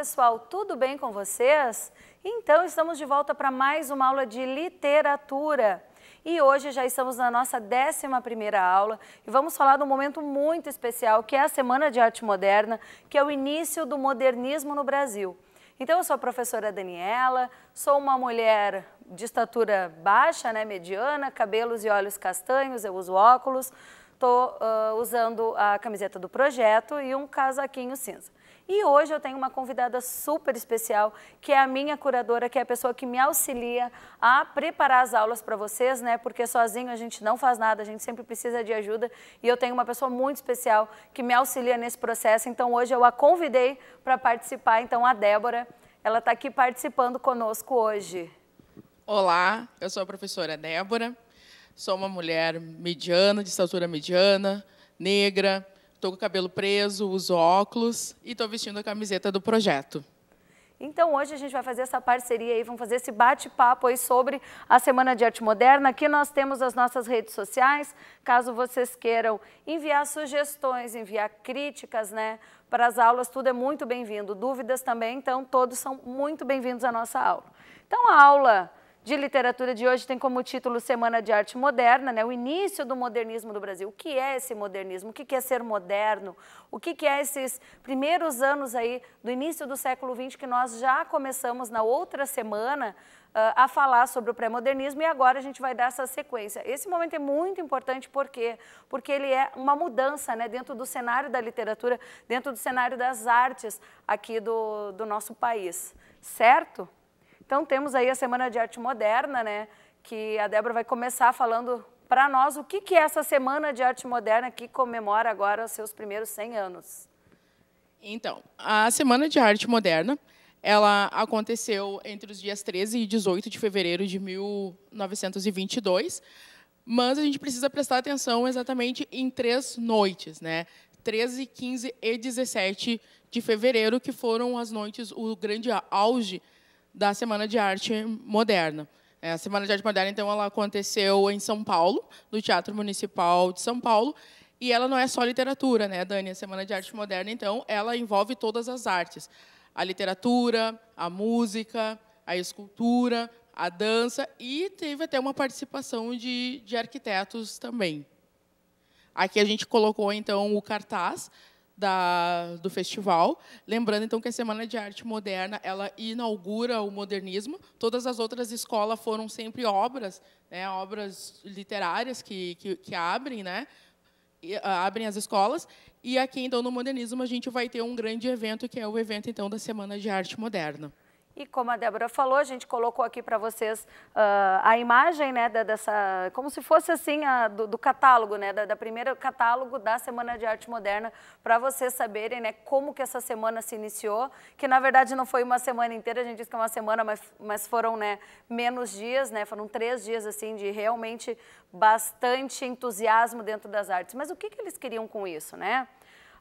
pessoal, tudo bem com vocês? Então, estamos de volta para mais uma aula de literatura. E hoje já estamos na nossa 11ª aula e vamos falar de um momento muito especial, que é a Semana de Arte Moderna, que é o início do modernismo no Brasil. Então, eu sou a professora Daniela, sou uma mulher de estatura baixa, né, mediana, cabelos e olhos castanhos, eu uso óculos, estou uh, usando a camiseta do projeto e um casaquinho cinza. E hoje eu tenho uma convidada super especial, que é a minha curadora, que é a pessoa que me auxilia a preparar as aulas para vocês, né? Porque sozinho a gente não faz nada, a gente sempre precisa de ajuda. E eu tenho uma pessoa muito especial que me auxilia nesse processo. Então hoje eu a convidei para participar. Então a Débora, ela está aqui participando conosco hoje. Olá, eu sou a professora Débora. Sou uma mulher mediana, de estatura mediana, negra, Estou com o cabelo preso, uso óculos e estou vestindo a camiseta do projeto. Então hoje a gente vai fazer essa parceria aí, vamos fazer esse bate-papo aí sobre a Semana de Arte Moderna. Aqui nós temos as nossas redes sociais, caso vocês queiram enviar sugestões, enviar críticas, né, para as aulas, tudo é muito bem-vindo. Dúvidas também, então todos são muito bem-vindos à nossa aula. Então a aula de literatura de hoje tem como título Semana de Arte Moderna, né? o início do modernismo do Brasil. O que é esse modernismo? O que é ser moderno? O que é esses primeiros anos aí do início do século XX que nós já começamos na outra semana ah, a falar sobre o pré-modernismo e agora a gente vai dar essa sequência. Esse momento é muito importante por quê? Porque ele é uma mudança né, dentro do cenário da literatura, dentro do cenário das artes aqui do, do nosso país, certo? Então temos aí a Semana de Arte Moderna, né? Que a Débora vai começar falando para nós o que, que é essa Semana de Arte Moderna que comemora agora os seus primeiros 100 anos. Então, a Semana de Arte Moderna, ela aconteceu entre os dias 13 e 18 de fevereiro de 1922, mas a gente precisa prestar atenção exatamente em três noites, né? 13, 15 e 17 de fevereiro, que foram as noites, o grande auge da Semana de Arte Moderna. É, a Semana de Arte Moderna, então, ela aconteceu em São Paulo, no Teatro Municipal de São Paulo, e ela não é só literatura, né, Dani? A Semana de Arte Moderna, então, ela envolve todas as artes. A literatura, a música, a escultura, a dança, e teve até uma participação de, de arquitetos também. Aqui a gente colocou, então, o cartaz da, do festival. Lembrando, então, que a Semana de Arte Moderna ela inaugura o modernismo. Todas as outras escolas foram sempre obras, né, obras literárias que, que, que abrem, né, ah, abrem as escolas. E aqui, então, no modernismo, a gente vai ter um grande evento, que é o evento então da Semana de Arte Moderna. E como a Débora falou, a gente colocou aqui para vocês uh, a imagem né, da, dessa, como se fosse assim a, do, do, catálogo, né, da, da primeira catálogo da Semana de Arte Moderna, para vocês saberem né, como que essa semana se iniciou, que na verdade não foi uma semana inteira, a gente disse que é uma semana, mas, mas foram né, menos dias, né, foram três dias assim de realmente bastante entusiasmo dentro das artes. Mas o que, que eles queriam com isso, né?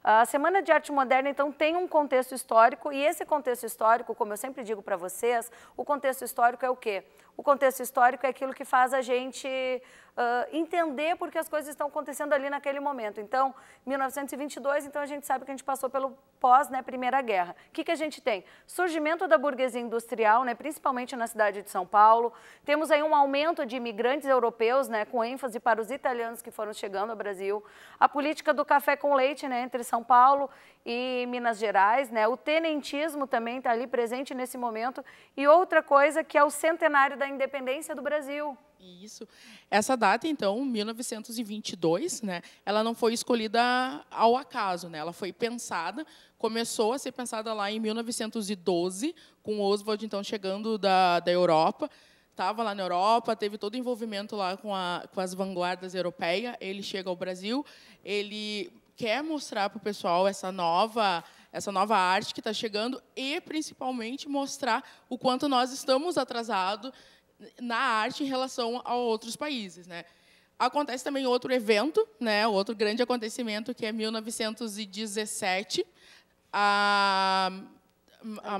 A Semana de Arte Moderna, então, tem um contexto histórico e esse contexto histórico, como eu sempre digo para vocês, o contexto histórico é o quê? O contexto histórico é aquilo que faz a gente uh, entender porque as coisas estão acontecendo ali naquele momento. Então, 1922, então a gente sabe que a gente passou pelo pós, né, Primeira Guerra. O que, que a gente tem? Surgimento da burguesia industrial, né, principalmente na cidade de São Paulo. Temos aí um aumento de imigrantes europeus, né, com ênfase para os italianos que foram chegando ao Brasil. A política do café com leite, né, entre São Paulo e Minas Gerais, né? O tenentismo também está ali presente nesse momento. E outra coisa que é o centenário da independência do Brasil. Isso. Essa data, então, 1922, né, ela não foi escolhida ao acaso, né, ela foi pensada, começou a ser pensada lá em 1912, com Oswald, então, chegando da, da Europa, estava lá na Europa, teve todo o envolvimento lá com, a, com as vanguardas europeias, ele chega ao Brasil, ele quer mostrar para o pessoal essa nova essa nova arte que está chegando e principalmente mostrar o quanto nós estamos atrasados na arte em relação a outros países, né? Acontece também outro evento, né? Outro grande acontecimento que é 1917, a a,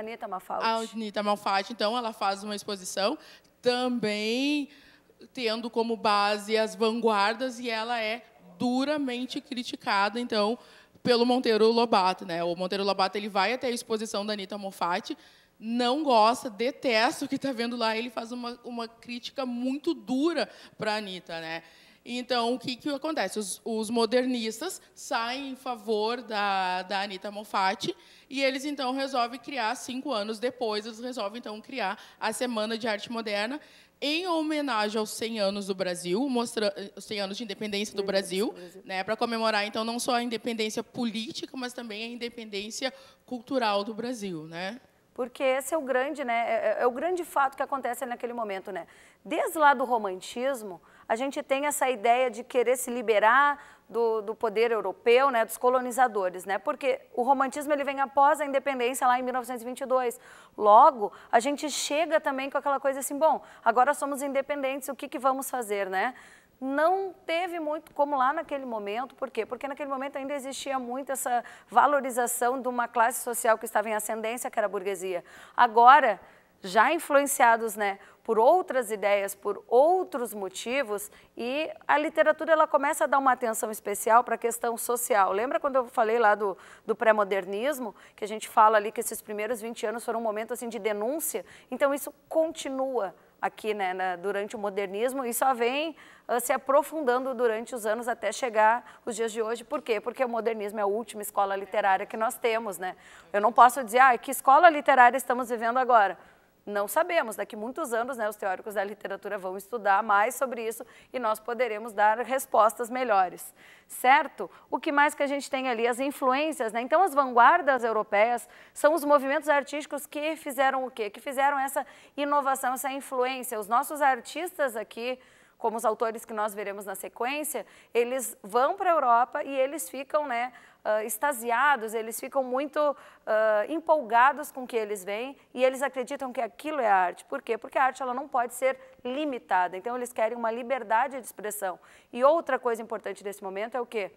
Anitta Malfatti. A Malfatti, então, ela faz uma exposição também tendo como base as vanguardas e ela é duramente criticada, então, pelo Monteiro Lobato. Né? O Monteiro Lobato ele vai até a exposição da Anitta Moffatti, não gosta, detesta o que está vendo lá, ele faz uma, uma crítica muito dura para a Anitta. Né? Então, o que, que acontece? Os, os modernistas saem em favor da, da Anitta Moffatti e eles, então, resolvem criar, cinco anos depois, eles resolvem, então, criar a Semana de Arte Moderna, em homenagem aos 100 anos do Brasil, eh, os 100 anos de independência do uhum, Brasil, né, para comemorar então não só a independência política, mas também a independência cultural do Brasil, né? Porque esse é o grande, né, é, é, é o grande fato que acontece naquele momento, né? Desde lá do romantismo, a gente tem essa ideia de querer se liberar do, do poder europeu, né, dos colonizadores, né? Porque o romantismo ele vem após a independência lá em 1922. Logo, a gente chega também com aquela coisa assim, bom, agora somos independentes, o que, que vamos fazer, né? não teve muito como lá naquele momento, por quê? Porque naquele momento ainda existia muito essa valorização de uma classe social que estava em ascendência, que era a burguesia. Agora, já influenciados, né? por outras ideias, por outros motivos, e a literatura ela começa a dar uma atenção especial para a questão social. Lembra quando eu falei lá do, do pré-modernismo, que a gente fala ali que esses primeiros 20 anos foram um momento assim de denúncia? Então isso continua aqui né, na, durante o modernismo e só vem uh, se aprofundando durante os anos até chegar os dias de hoje. Por quê? Porque o modernismo é a última escola literária que nós temos. Né? Eu não posso dizer, ah, que escola literária estamos vivendo agora? Não sabemos, daqui muitos anos né, os teóricos da literatura vão estudar mais sobre isso e nós poderemos dar respostas melhores, certo? O que mais que a gente tem ali? As influências, né? Então, as vanguardas europeias são os movimentos artísticos que fizeram o quê? Que fizeram essa inovação, essa influência. Os nossos artistas aqui, como os autores que nós veremos na sequência, eles vão para a Europa e eles ficam, né? uh, extasiados, eles ficam muito uh, empolgados com o que eles veem e eles acreditam que aquilo é arte. Por quê? Porque a arte ela não pode ser limitada. Então eles querem uma liberdade de expressão. E outra coisa importante nesse momento é o quê?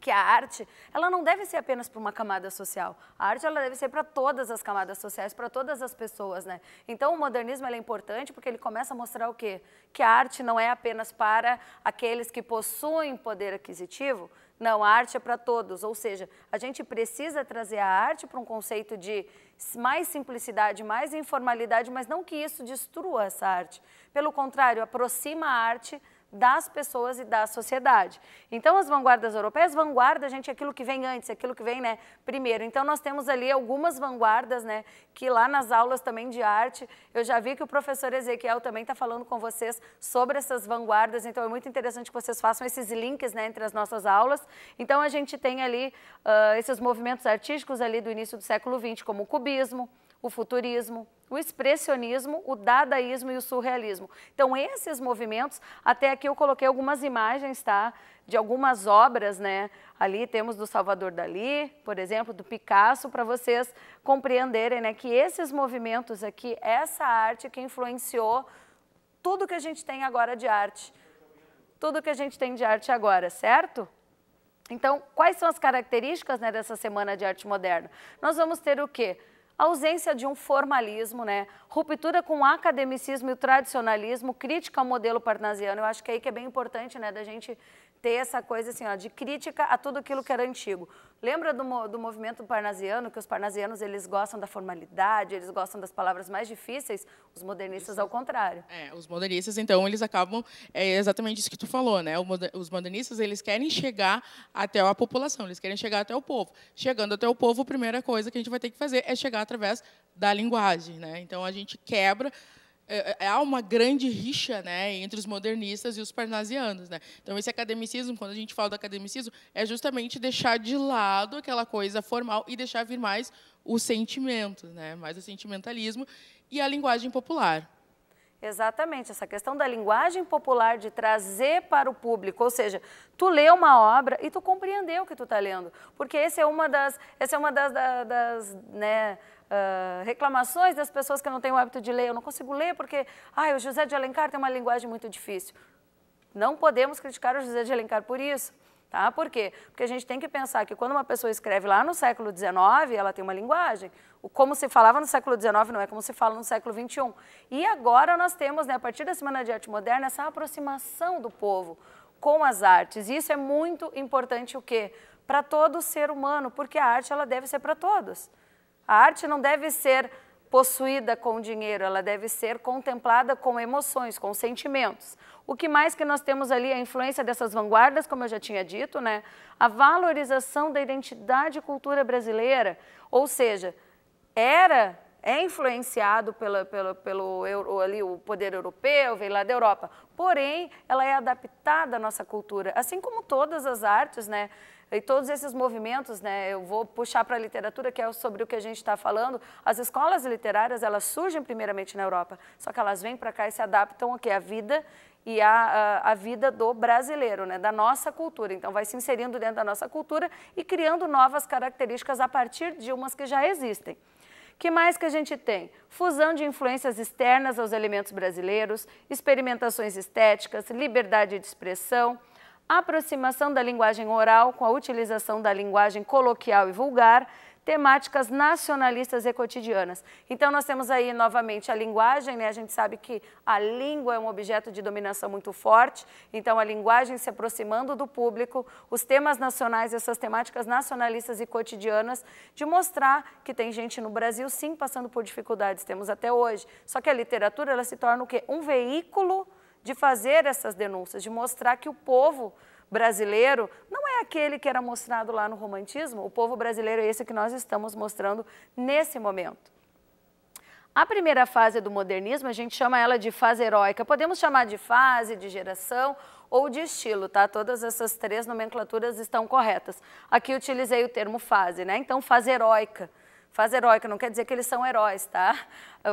que a arte ela não deve ser apenas para uma camada social. A arte ela deve ser para todas as camadas sociais, para todas as pessoas, né? Então o modernismo é importante porque ele começa a mostrar o quê? Que a arte não é apenas para aqueles que possuem poder aquisitivo, não, a arte é para todos, ou seja, a gente precisa trazer a arte para um conceito de mais simplicidade, mais informalidade, mas não que isso destrua essa arte. Pelo contrário, aproxima a arte das pessoas e da sociedade. Então, as vanguardas europeias, vanguarda, gente, é aquilo que vem antes, é aquilo que vem né, primeiro. Então, nós temos ali algumas vanguardas, né, que lá nas aulas também de arte, eu já vi que o professor Ezequiel também está falando com vocês sobre essas vanguardas, então é muito interessante que vocês façam esses links né, entre as nossas aulas. Então, a gente tem ali uh, esses movimentos artísticos ali do início do século XX, como o cubismo, o futurismo, o expressionismo, o dadaísmo e o surrealismo. Então, esses movimentos, até aqui eu coloquei algumas imagens, tá? De algumas obras, né? Ali temos do Salvador Dali, por exemplo, do Picasso, para vocês compreenderem, né? Que esses movimentos aqui, essa arte que influenciou tudo que a gente tem agora de arte. Tudo que a gente tem de arte agora, certo? Então, quais são as características né, dessa Semana de Arte Moderna? Nós vamos ter o quê? A ausência de um formalismo, né? Ruptura com o academicismo e o tradicionalismo, crítica ao modelo parnasiano. Eu acho que é aí que é bem importante, né, da gente ter essa coisa assim, ó, de crítica a tudo aquilo que era antigo. Lembra do, do movimento parnasiano, que os parnasianos eles gostam da formalidade, eles gostam das palavras mais difíceis? Os modernistas, ao contrário. É, os modernistas, então, eles acabam, é exatamente isso que tu falou, né? Os modernistas, eles querem chegar até a população, eles querem chegar até o povo. Chegando até o povo, a primeira coisa que a gente vai ter que fazer é chegar através da linguagem, né? Então, a gente quebra é, é, é, há uma grande rixa né, entre os modernistas e os parnasianos. Né? Então, esse academicismo, quando a gente fala do academicismo, é justamente deixar de lado aquela coisa formal e deixar vir mais o sentimento, né, mais o sentimentalismo e a linguagem popular. Exatamente, essa questão da linguagem popular, de trazer para o público, ou seja, tu lê uma obra e tu compreendeu o que tu está lendo, porque esse é uma das, essa é uma das, das, das né, uh, reclamações das pessoas que não têm o hábito de ler. Eu não consigo ler porque ah, o José de Alencar tem uma linguagem muito difícil. Não podemos criticar o José de Alencar por isso. Tá? Por quê? Porque a gente tem que pensar que quando uma pessoa escreve lá no século XIX, ela tem uma linguagem. O como se falava no século XIX não é como se fala no século XXI. E agora nós temos, né, a partir da Semana de Arte Moderna, essa aproximação do povo com as artes. E isso é muito importante o quê? Para todo ser humano, porque a arte ela deve ser para todos. A arte não deve ser possuída com dinheiro, ela deve ser contemplada com emoções, com sentimentos. O que mais que nós temos ali é a influência dessas vanguardas, como eu já tinha dito, né? A valorização da identidade e cultura brasileira, ou seja, era é influenciado pela, pela, pelo ali, o poder europeu, veio lá da Europa. Porém, ela é adaptada à nossa cultura, assim como todas as artes, né? E todos esses movimentos, né, eu vou puxar para a literatura, que é sobre o que a gente está falando, as escolas literárias, elas surgem primeiramente na Europa, só que elas vêm para cá e se adaptam ao que? A vida e a, a, a, vida do brasileiro, né, da nossa cultura. Então, vai se inserindo dentro da nossa cultura e criando novas características a partir de umas que já existem. que mais que a gente tem? Fusão de influências externas aos elementos brasileiros, experimentações estéticas, liberdade de expressão, aproximação da linguagem oral com a utilização da linguagem coloquial e vulgar, temáticas nacionalistas e cotidianas. Então, nós temos aí novamente a linguagem, né? A gente sabe que a língua é um objeto de dominação muito forte, então, a linguagem se aproximando do público, os temas nacionais, essas temáticas nacionalistas e cotidianas, de mostrar que tem gente no Brasil, sim, passando por dificuldades, temos até hoje. Só que a literatura, ela se torna o quê? Um veículo de fazer essas denúncias, de mostrar que o povo brasileiro não é aquele que era mostrado lá no romantismo, o povo brasileiro é esse que nós estamos mostrando nesse momento. A primeira fase do modernismo, a gente chama ela de fase heróica. Podemos chamar de fase, de geração ou de estilo, tá? Todas essas três nomenclaturas estão corretas. Aqui utilizei o termo fase, né? Então, fase heróica Fase heróica não quer dizer que eles são heróis, tá?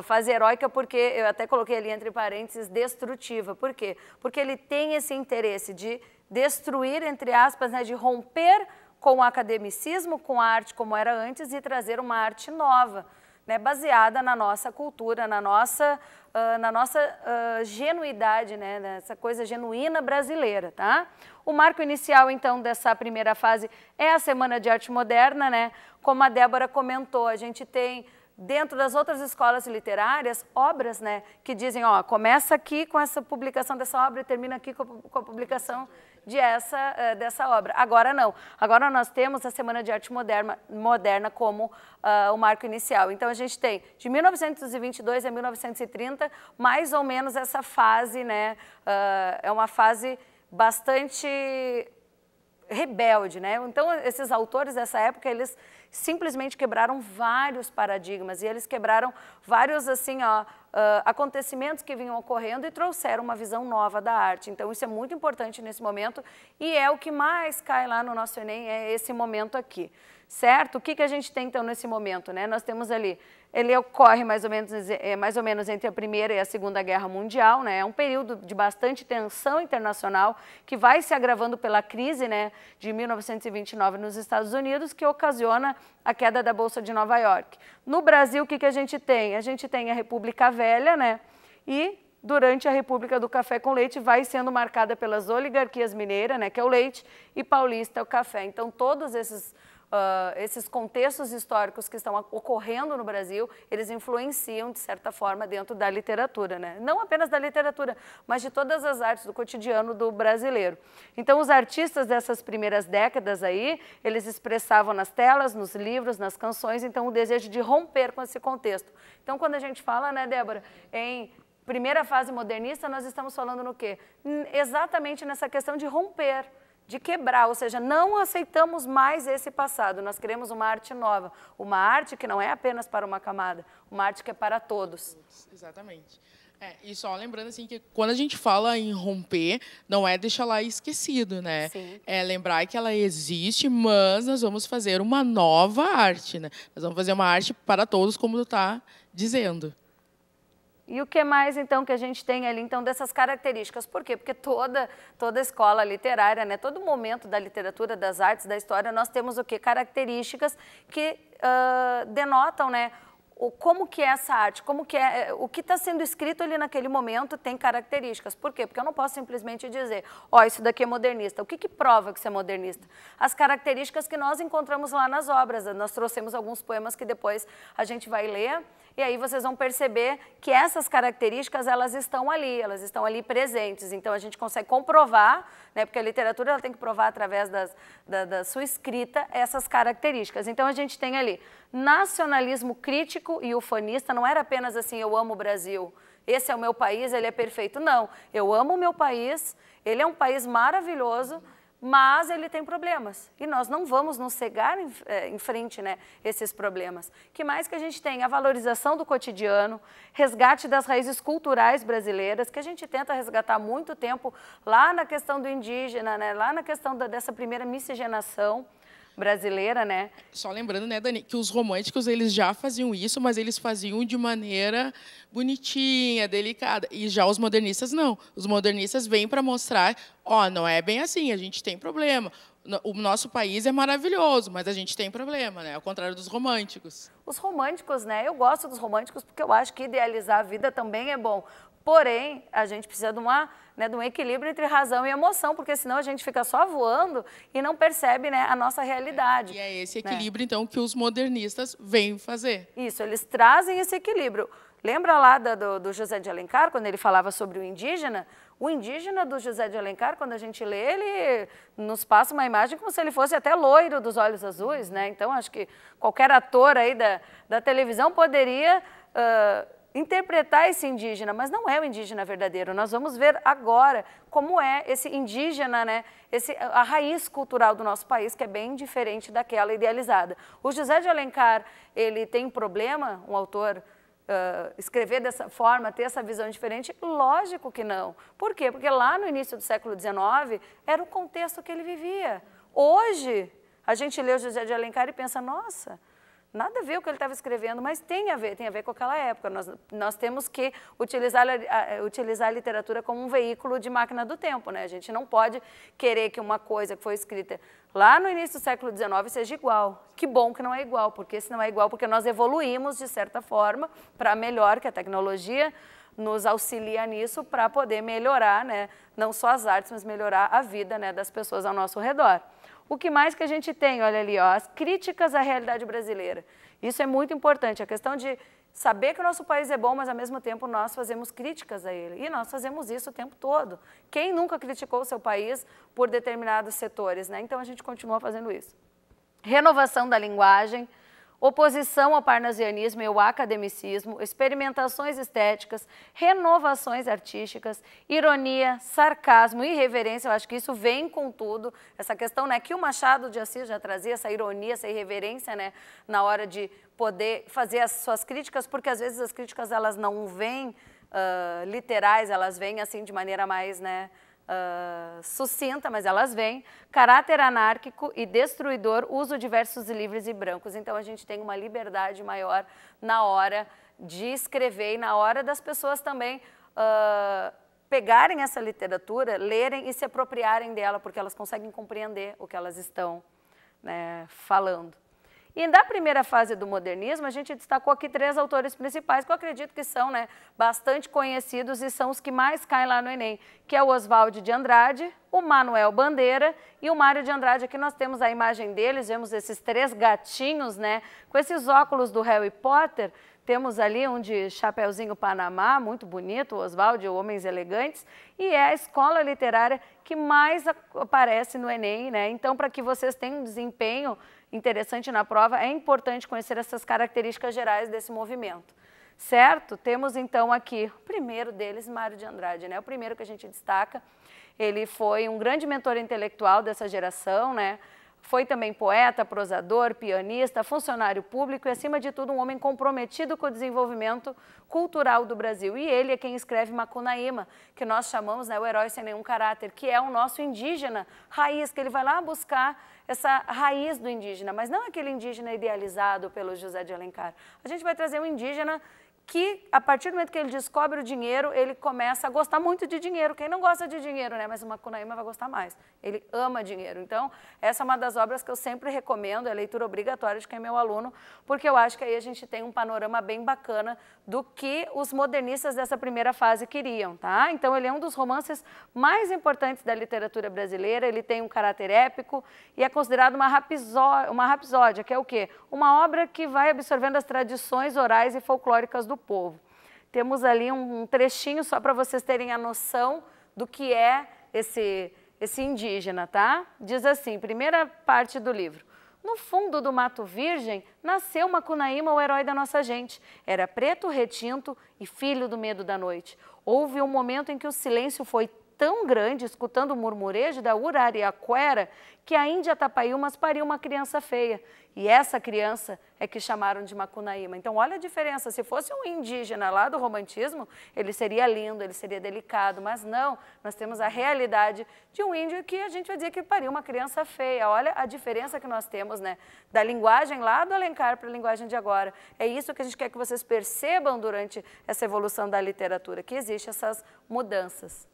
Fase heróica porque, eu até coloquei ali entre parênteses, destrutiva. Por quê? Porque ele tem esse interesse de destruir, entre aspas, né, de romper com o academicismo, com a arte como era antes e trazer uma arte nova né, baseada na nossa cultura, na nossa, uh, na nossa uh, genuidade, né, nessa coisa genuína brasileira, tá? O marco inicial, então, dessa primeira fase é a Semana de Arte Moderna, né? Como a Débora comentou, a gente tem dentro das outras escolas literárias, obras né, que dizem, ó, começa aqui com essa publicação dessa obra e termina aqui com a publicação de essa, eh, dessa obra. Agora não. Agora nós temos a Semana de Arte Moderna, moderna como uh, o marco inicial. Então a gente tem de 1922 a 1930, mais ou menos essa fase, né? Uh, é uma fase bastante rebelde, né? Então esses autores dessa época eles simplesmente quebraram vários paradigmas e eles quebraram vários assim ó Uh, acontecimentos que vinham ocorrendo e trouxeram uma visão nova da arte. Então, isso é muito importante nesse momento e é o que mais cai lá no nosso Enem, é esse momento aqui certo? O que, que a gente tem então nesse momento? Né? Nós temos ali, ele ocorre mais ou, menos, é, mais ou menos entre a Primeira e a Segunda Guerra Mundial, né? é um período de bastante tensão internacional que vai se agravando pela crise né, de 1929 nos Estados Unidos, que ocasiona a queda da Bolsa de Nova York. No Brasil, o que, que a gente tem? A gente tem a República Velha né? e durante a República do Café com Leite vai sendo marcada pelas oligarquias mineiras, né, que é o leite, e paulista é o café. Então, todos esses Uh, esses contextos históricos que estão ocorrendo no Brasil, eles influenciam, de certa forma, dentro da literatura, né? Não apenas da literatura, mas de todas as artes do cotidiano do brasileiro. Então, os artistas dessas primeiras décadas aí, eles expressavam nas telas, nos livros, nas canções, então, o desejo de romper com esse contexto. Então, quando a gente fala, né, Débora, em primeira fase modernista, nós estamos falando no quê? Exatamente nessa questão de romper, de quebrar, ou seja, não aceitamos mais esse passado. Nós queremos uma arte nova, uma arte que não é apenas para uma camada, uma arte que é para todos. Exatamente. É, e só lembrando assim que quando a gente fala em romper, não é deixar lá esquecido, né? Sim. É lembrar que ela existe, mas nós vamos fazer uma nova arte, né? Nós vamos fazer uma arte para todos, como tu está dizendo. E o que mais, então, que a gente tem ali, então, dessas características? Por quê? Porque toda, toda escola literária, né, todo momento da literatura, das artes, da história, nós temos o que Características que uh, denotam, né, o, como que é essa arte, como que é, o que está sendo escrito ali naquele momento tem características. Por quê? Porque eu não posso simplesmente dizer, ó, oh, isso daqui é modernista. O que, que prova que isso é modernista? As características que nós encontramos lá nas obras. Nós trouxemos alguns poemas que depois a gente vai ler e aí vocês vão perceber que essas características elas estão ali, elas estão ali presentes. Então a gente consegue comprovar, né, porque a literatura ela tem que provar através das, da, da sua escrita essas características. Então a gente tem ali nacionalismo crítico e ufanista, não era apenas assim, eu amo o Brasil, esse é o meu país, ele é perfeito. Não, eu amo o meu país, ele é um país maravilhoso mas ele tem problemas. E nós não vamos nos cegar em, eh, em, frente né, esses problemas. que mais que a gente tem? A valorização do cotidiano, resgate das raízes culturais brasileiras, que a gente tenta resgatar há muito tempo lá na questão do indígena, né, lá na questão da, dessa primeira miscigenação brasileira, né? Só lembrando, né, Dani, que os românticos eles já faziam isso, mas eles faziam de maneira bonitinha, delicada. E já os modernistas não. Os modernistas vêm para mostrar, ó, oh, não é bem assim, a gente tem problema. O nosso país é maravilhoso, mas a gente tem problema, né? Ao contrário dos românticos. Os românticos, né? Eu gosto dos românticos porque eu acho que idealizar a vida também é bom. Porém, a gente precisa de, uma, né, de um equilíbrio entre razão e emoção, porque senão a gente fica só voando e não percebe né, a nossa realidade. É, e é esse né? equilíbrio, né? então, que os modernistas vêm fazer. Isso, eles trazem esse equilíbrio. Lembra lá do, do, José de Alencar, quando ele falava sobre o indígena? O indígena do José de Alencar, quando a gente lê, ele nos passa uma imagem como se ele fosse até loiro dos olhos azuis, né? Então, acho que qualquer ator aí da, da televisão poderia uh, interpretar esse indígena, mas não é o indígena verdadeiro. Nós vamos ver agora como é esse indígena, né? Esse, a raiz cultural do nosso país, que é bem diferente daquela idealizada. O José de Alencar, ele tem um problema, um autor Uh, escrever dessa forma, ter essa visão diferente? Lógico que não. Por quê? Porque lá no início do século XIX era o contexto que ele vivia. Hoje, a gente lê o José de Alencar e pensa, nossa, Nada a ver o que ele estava escrevendo, mas tem a ver, tem a ver com aquela época. Nós, nós temos que utilizar a, utilizar a literatura como um veículo de máquina do tempo, né? A gente não pode querer que uma coisa que foi escrita lá no início do século XIX seja igual. Que bom que não é igual, porque se não é igual, porque nós evoluímos de certa forma para melhor, que a tecnologia nos auxilia nisso para poder melhorar, né? Não só as artes, mas melhorar a vida né, das pessoas ao nosso redor. O que mais que a gente tem, olha ali, ó, as críticas à realidade brasileira. Isso é muito importante, a questão de saber que o nosso país é bom, mas ao mesmo tempo nós fazemos críticas a ele. E nós fazemos isso o tempo todo. Quem nunca criticou o seu país por determinados setores, né? Então a gente continua fazendo isso. Renovação da linguagem, Oposição ao parnasianismo e ao academicismo, experimentações estéticas, renovações artísticas, ironia, sarcasmo, irreverência, eu acho que isso vem com tudo, essa questão né, que o Machado de Assis já trazia, essa ironia, essa irreverência né, na hora de poder fazer as suas críticas, porque às vezes as críticas elas não vêm uh, literais, elas vêm assim de maneira mais... Né, uh, sucinta, mas elas vêm, caráter anárquico e destruidor, uso de versos livres e brancos. Então a gente tem uma liberdade maior na hora de escrever e na hora das pessoas também uh, pegarem essa literatura, lerem e se apropriarem dela, porque elas conseguem compreender o que elas estão né, falando. E da primeira fase do modernismo, a gente destacou aqui três autores principais, que eu acredito que são né, bastante conhecidos e são os que mais caem lá no Enem, que é o Oswald de Andrade, o Manuel Bandeira e o Mário de Andrade. Aqui nós temos a imagem deles, vemos esses três gatinhos, né, com esses óculos do Harry Potter, temos ali um de Chapeuzinho Panamá, muito bonito, Oswaldo, Homens Elegantes, e é a escola literária que mais aparece no Enem, né? Então, para que vocês tenham um desempenho interessante na prova, é importante conhecer essas características gerais desse movimento. Certo? Temos então aqui o primeiro deles, Mário de Andrade, né? O primeiro que a gente destaca. Ele foi um grande mentor intelectual dessa geração, né? Foi também poeta, prosador, pianista, funcionário público e, acima de tudo, um homem comprometido com o desenvolvimento cultural do Brasil. E ele é quem escreve Macunaíma, que nós chamamos né, o herói sem nenhum caráter, que é o nosso indígena raiz, que ele vai lá buscar essa raiz do indígena, mas não aquele indígena idealizado pelo José de Alencar. A gente vai trazer um indígena que a partir do momento que ele descobre o dinheiro, ele começa a gostar muito de dinheiro. Quem não gosta de dinheiro, né? Mas o Macunaíma vai gostar mais. Ele ama dinheiro. Então, essa é uma das obras que eu sempre recomendo, é leitura obrigatória de quem é meu aluno, porque eu acho que aí a gente tem um panorama bem bacana do que os modernistas dessa primeira fase queriam, tá? Então, ele é um dos romances mais importantes da literatura brasileira, ele tem um caráter épico e é considerado uma rapsódia, uma rapsódia que é o quê? Uma obra que vai absorvendo as tradições orais e folclóricas do povo. Temos ali um, trechinho só para vocês terem a noção do que é esse, esse indígena, tá? Diz assim, primeira parte do livro. No fundo do Mato Virgem, nasceu Macunaíma, o herói da nossa gente. Era preto, retinto e filho do medo da noite. Houve um momento em que o silêncio foi tão grande, escutando o murmurejo da Urariaquera, que a Índia Tapaiumas pariu uma criança feia. E essa criança é que chamaram de Macunaíma. Então, olha a diferença. Se fosse um indígena lá do romantismo, ele seria lindo, ele seria delicado. Mas não, nós temos a realidade de um índio que a gente vai dizer que pariu uma criança feia. Olha a diferença que nós temos, né? Da linguagem lá do Alencar para a linguagem de agora. É isso que a gente quer que vocês percebam durante essa evolução da literatura, que existe essas mudanças.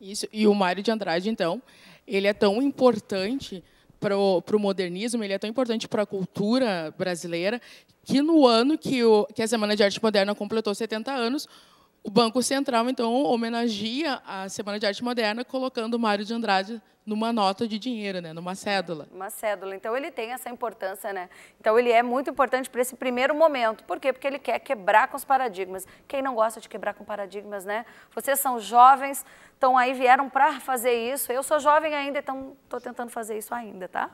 Isso. E o Mário de Andrade, então, ele é tão importante para o modernismo, ele é tão importante para a cultura brasileira, que no ano que, o, que a Semana de Arte Moderna completou 70 anos, o Banco Central, então, homenageia a Semana de Arte Moderna colocando o Mário de Andrade numa nota de dinheiro, né? numa cédula. Uma cédula. Então, ele tem essa importância. né? Então, ele é muito importante para esse primeiro momento. Por quê? Porque ele quer quebrar com os paradigmas. Quem não gosta de quebrar com paradigmas, né? Vocês são jovens, então aí vieram para fazer isso. Eu sou jovem ainda, então estou tentando fazer isso ainda, tá?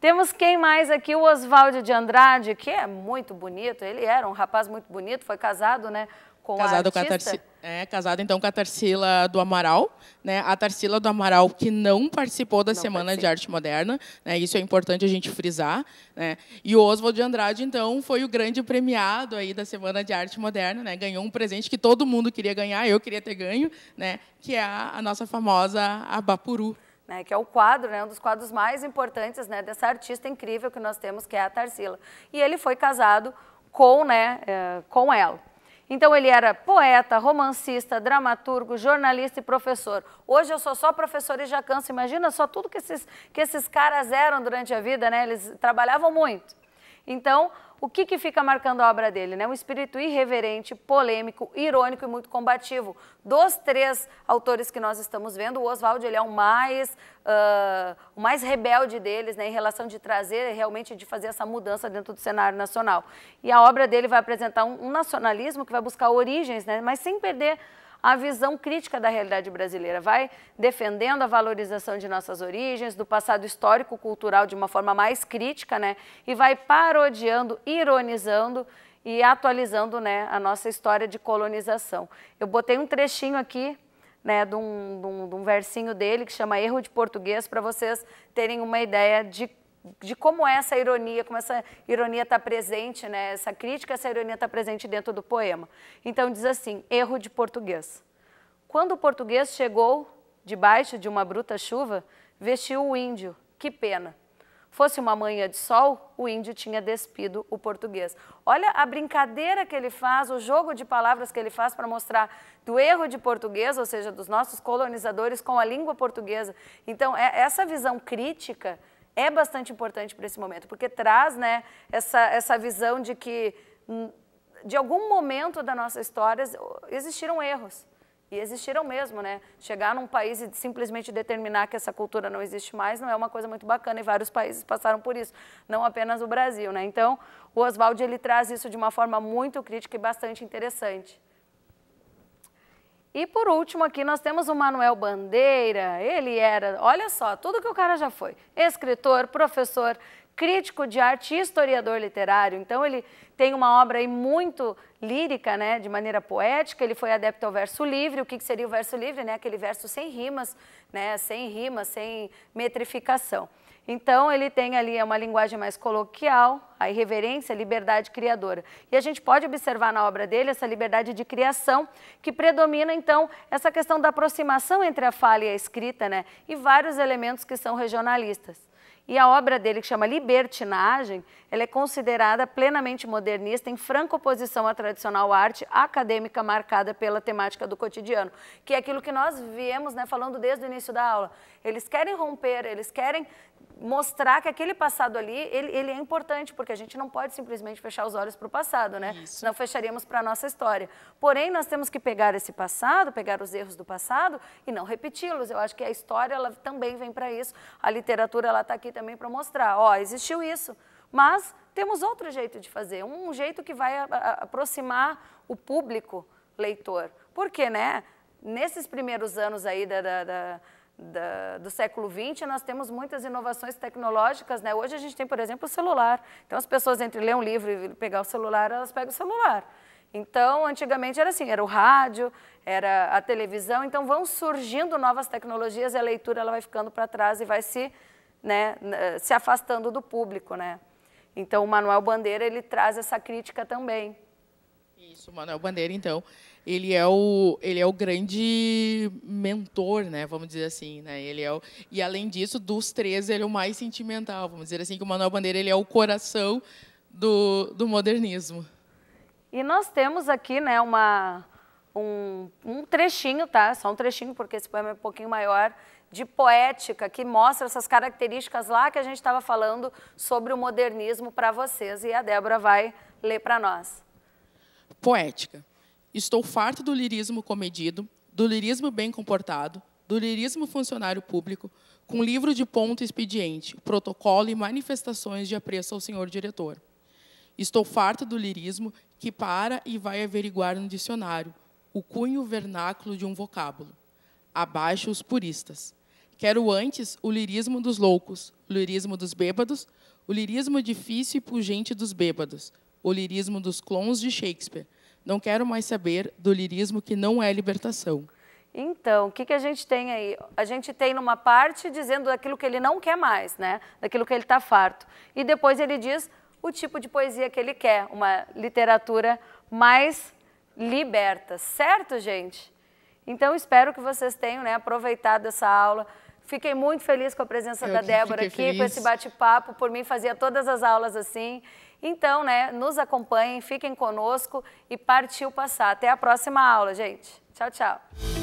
Temos quem mais aqui? O Oswaldo de Andrade, que é muito bonito. Ele era um rapaz muito bonito, foi casado, né? com casado a Com a é, casado então com a Tarsila do Amaral, né? A Tarsila do Amaral que não participou da não Semana participou. de Arte Moderna, né? Isso é importante a gente frisar, né? E o Oswald de Andrade então foi o grande premiado aí da Semana de Arte Moderna, né? Ganhou um presente que todo mundo queria ganhar, eu queria ter ganho, né? Que é a, a nossa famosa Abapuru. Né, que é o quadro, né, um dos quadros mais importantes né, dessa artista incrível que nós temos, que é a Tarsila. E ele foi casado com, né, é, com ela. Então ele era poeta, romancista, dramaturgo, jornalista e professor. Hoje eu sou só professor e já canso. Imagina só tudo que esses, que esses caras eram durante a vida, né? Eles trabalhavam muito. Então, o que, que fica marcando a obra dele? Né? Um espírito irreverente, polêmico, irônico e muito combativo. Dos três autores que nós estamos vendo, o Oswald ele é o mais, uh, o mais rebelde deles, né, em relação de trazer, realmente de fazer essa mudança dentro do cenário nacional. E a obra dele vai apresentar um, um nacionalismo que vai buscar origens, né, mas sem perder a visão crítica da realidade brasileira, vai defendendo a valorização de nossas origens, do passado histórico cultural de uma forma mais crítica, né? E vai parodiando, ironizando e atualizando, né, a nossa história de colonização. Eu botei um trechinho aqui né, de um, de um, de um versinho dele que chama Erro de Português para vocês terem uma ideia de de como essa ironia, como essa ironia está presente, né? essa crítica, essa ironia está presente dentro do poema. Então diz assim, erro de português. Quando o português chegou, debaixo de uma bruta chuva, vestiu o índio, que pena. Fosse uma manhã de sol, o índio tinha despido o português. Olha a brincadeira que ele faz, o jogo de palavras que ele faz para mostrar do erro de português, ou seja, dos nossos colonizadores com a língua portuguesa. Então, é essa visão crítica é bastante importante para esse momento, porque traz né, essa, essa visão de que, hum, de algum momento da nossa história, existiram erros. E existiram mesmo, né? Chegar num país e simplesmente determinar que essa cultura não existe mais não é uma coisa muito bacana e vários países passaram por isso, não apenas o Brasil, né? Então, o Oswald ele traz isso de uma forma muito crítica e bastante interessante. E por último aqui nós temos o Manuel Bandeira. Ele era, olha só, tudo que o cara já foi: escritor, professor, crítico de arte e historiador literário. Então ele tem uma obra aí muito lírica, né, de maneira poética. Ele foi adepto ao verso livre. O que, que seria o verso livre, né? Aquele verso sem rimas, né, sem rimas, sem metrificação. Então, ele tem ali é uma linguagem mais coloquial, a irreverência, a liberdade criadora. E a gente pode observar na obra dele essa liberdade de criação que predomina, então, essa questão da aproximação entre a fala e a escrita, né? E vários elementos que são regionalistas. E a obra dele, que chama Libertinagem, ela é considerada plenamente modernista, em franca oposição à tradicional arte acadêmica marcada pela temática do cotidiano, que é aquilo que nós viemos né, falando desde o início da aula. Eles querem romper, eles querem mostrar que aquele passado ali, ele, ele é importante, porque a gente não pode simplesmente fechar os olhos para o passado, né? Isso. fecharíamos para a nossa história. Porém, nós temos que pegar esse passado, pegar os erros do passado e não repeti-los. Eu acho que a história, ela também vem para isso. A literatura, ela está aqui também para mostrar, ó, existiu isso. Mas temos outro jeito de fazer, um jeito que vai a, a, aproximar o público leitor. Porque, né, nesses primeiros anos aí da, da, da da, do século XX, nós temos muitas inovações tecnológicas. Né? Hoje a gente tem, por exemplo, o celular. Então, as pessoas entre ler um livro e pegar o celular, elas pegam o celular. Então, antigamente era assim, era o rádio, era a televisão. Então, vão surgindo novas tecnologias e a leitura ela vai ficando para trás e vai se, né, se afastando do público. Né? Então, o Manuel Bandeira ele traz essa crítica também. Isso, Manuel Bandeira, então, ele é o, ele é o grande mentor, né? Vamos dizer assim, né? Ele é o, e além disso, dos três, ele é o mais sentimental. Vamos dizer assim que o Manuel Bandeira ele é o coração do, do modernismo. E nós temos aqui, né, uma um, um trechinho, tá? Só um trechinho porque esse poema é um pouquinho maior de poética que mostra essas características lá que a gente estava falando sobre o modernismo para vocês e a Débora vai ler para nós. Poética. Estou farto do lirismo comedido, do lirismo bem comportado, do lirismo funcionário público, com livro de ponto expediente, protocolo e manifestações de apreço ao senhor diretor. Estou farto do lirismo que para e vai averiguar no dicionário o cunho vernáculo de um vocábulo. Abaixo os puristas. Quero antes o lirismo dos loucos, o lirismo dos bêbados, o lirismo difícil e pungente dos bêbados, o lirismo dos clons de Shakespeare, não quero mais saber do lirismo que não é libertação. Então, o que, que a gente tem aí? A gente tem numa parte dizendo daquilo que ele não quer mais, né? Daquilo que ele está farto. E depois ele diz o tipo de poesia que ele quer, uma literatura mais liberta, certo, gente? Então, espero que vocês tenham né, aproveitado essa aula. Fiquei muito feliz com a presença Eu da Débora aqui, feliz. com esse bate-papo. Por mim, fazia todas as aulas assim. Então, né, nos acompanhem, fiquem conosco e partiu passar. Até a próxima aula, gente. Tchau, tchau.